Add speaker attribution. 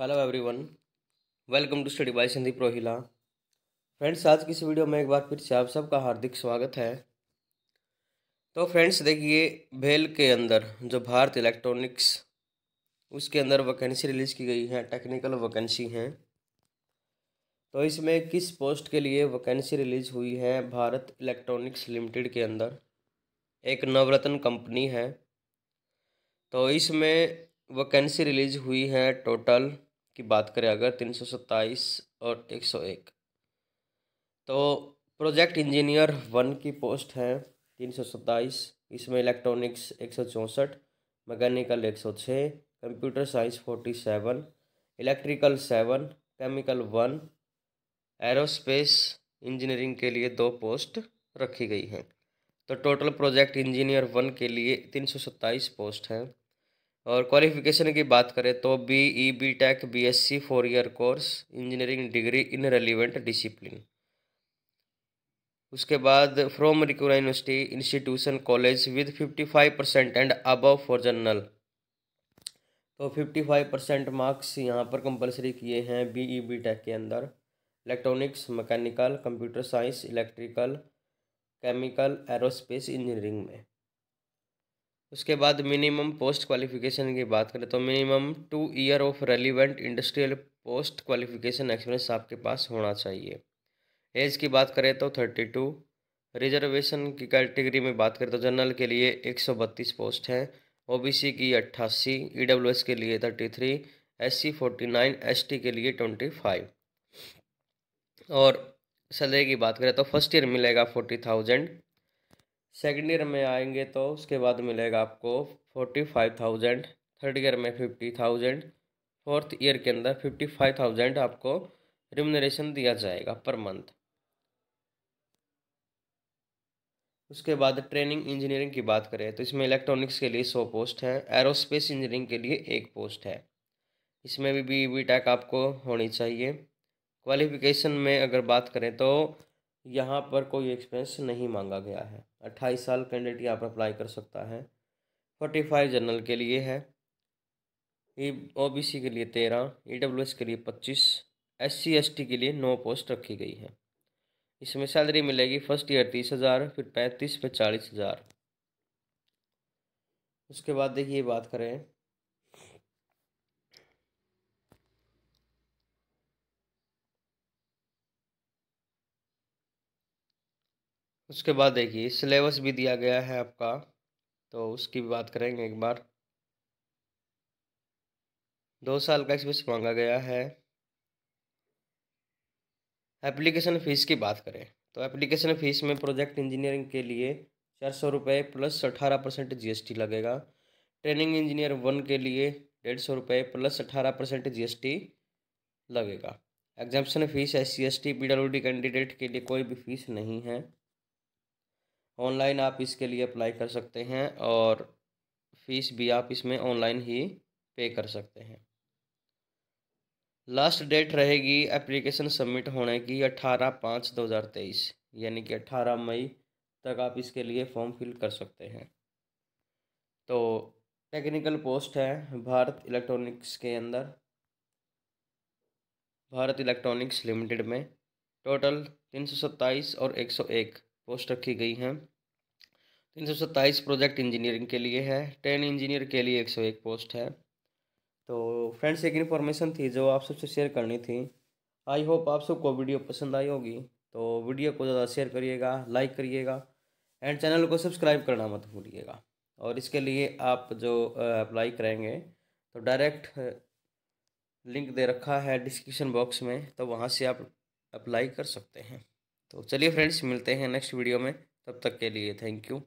Speaker 1: hello everyone welcome to study by Sindhi Prohila friends आज की इस वीडियो में एक बार फिर से आप सबका हार्दिक स्वागत है तो फ्रेंड्स देखिए भेल के अंदर जो भारत इलेक्ट्रॉनिक्स उसके अंदर वैकेंसी रिलीज़ की गई है टेक्निकल वैकेंसी हैं तो इसमें किस पोस्ट के लिए वैकेंसी रिलीज़ हुई है भारत इलेक्ट्रॉनिक्स लिमिटेड के अंदर एक नवरत्न कंपनी है तो इसमें वैकेंसी रिलीज़ हुई है टोटल की बात करें अगर तीन सौ सत्ताईस और एक सौ एक तो प्रोजेक्ट इंजीनियर वन की पोस्ट है तीन सौ सत्ताईस इसमें इलेक्ट्रॉनिक्स एक सौ चौंसठ मैकेनिकल एक सौ छः computer science forty seven electrical seven chemical one aerospace engineering के लिए दो पोस्ट रखी गई हैं तो टोटल प्रोजेक्ट इंजीनियर वन के लिए तीन सौ सत्ताईस पोस्ट हैं और क्वालिफिकेशन की बात करें तो B E B tech B S C four year course engineering degree in relevant discipline उसके बाद फ्रॉम रिकुरा university institution college with fifty five percent and above for general तो फिफ्टी फाइव परसेंट मार्क्स यहाँ पर compulsory किए हैं B E B tech के अंदर electronics mechanical computer science electrical chemical aerospace engineering में उसके बाद मिनिमम पोस्ट क्वालिफिकेशन की बात करें तो minimum two year of relevant industrial post qualification experience आपके पास होना चाहिए एज की बात करें तो थर्टी टू रिजर्वेशन की कैटेगरी में बात करें तो जनरल के लिए एक सौ बत्तीस पोस्ट हैं ओबीसी की अट्ठासी ई e के लिए thirty three S C forty nine के लिए ट्वेंटी फाइव और सैलरी की बात करें तो फर्स्ट ईयर मिलेगा फोर्टी थाउजेंड सेकेंड ईयर में आएंगे तो उसके बाद मिलेगा आपको forty five thousand third year में फिफ्टी थाउजेंड फोर्थ ईयर के अंदर फिफ्टी फाइव थाउजेंड आपको रिमनरेशन दिया जाएगा पर मंथ उसके बाद ट्रेनिंग इंजीनियरिंग की बात करें तो इसमें इलेक्ट्रॉनिक्स के लिए सौ पोस्ट हैं एरोस्पेस इंजीनियरिंग के लिए एक पोस्ट है इसमें भी बी बी टैक आपको होनी चाहिए क्वालिफिकेशन में अगर बात करें तो यहाँ पर कोई एक्सपेंस नहीं मांगा गया है अट्ठाईस साल कैंडिडेट यहाँ पर अप्लाई कर सकता है फोर्टी फाइव जनरल के लिए है ओ बी सी के लिए तेरह ई डब्ल्यू एस के लिए पच्चीस एस सी एस टी के लिए नौ पोस्ट रखी गई है इसमें सैलरी मिलेगी फर्स्ट ईयर तीस हज़ार फिर पैंतीस फिर चालीस हज़ार उसके बाद देखिए बात करें उसके बाद देखिए सिलेबस भी दिया गया है आपका तो उसकी भी बात करेंगे एक बार दो साल का एक्सपीरियंस मांगा गया है एप्लीकेशन फ़ीस की बात करें तो एप्लीकेशन फ़ीस में प्रोजेक्ट इंजीनियरिंग के लिए चार सौ रुपये प्लस अठारह परसेंट जी लगेगा ट्रेनिंग इंजीनियर वन के लिए डेढ़ सौ रुपये प्लस अठारह परसेंट जी लगेगा examination fees S C S T P W D candidate के लिए कोई भी फीस नहीं है ऑनलाइन आप इसके लिए अप्लाई कर सकते हैं और फीस भी आप इसमें ऑनलाइन ही पे कर सकते हैं लास्ट डेट रहेगी एप्लीकेशन सबमिट होने की अट्ठारह पाँच दो हज़ार तेईस यानी कि अट्ठारह मई तक आप इसके लिए फॉर्म फिल कर सकते हैं तो टेक्निकल पोस्ट है भारत इलेक्ट्रॉनिक्स के अंदर भारत इलेक्ट्रॉनिक्स लिमिटेड में टोटल तीन सौ सत्ताईस और एक सौ एक पोस्ट रखी गई हैं तीन सौ सत्ताईस प्रोजेक्ट इंजीनियरिंग के लिए है टेन इंजीनियर के लिए एक सौ एक पोस्ट है तो फ्रेंड्स एक इन्फॉर्मेशन थी जो आप सबसे शेयर करनी थी आई होप आप सबको वीडियो पसंद आई होगी तो वीडियो को ज़्यादा शेयर करिएगा लाइक करिएगा एंड चैनल को सब्सक्राइब करना मत भूलिएगा और इसके लिए आप जो अप्लाई करेंगे तो डायरेक्ट लिंक दे रखा है डिस्क्रिप्शन बॉक्स में तो वहाँ से आप अप्लाई कर सकते हैं तो चलिए फ्रेंड्स मिलते हैं नेक्स्ट वीडियो में तब तक के लिए थैंक यू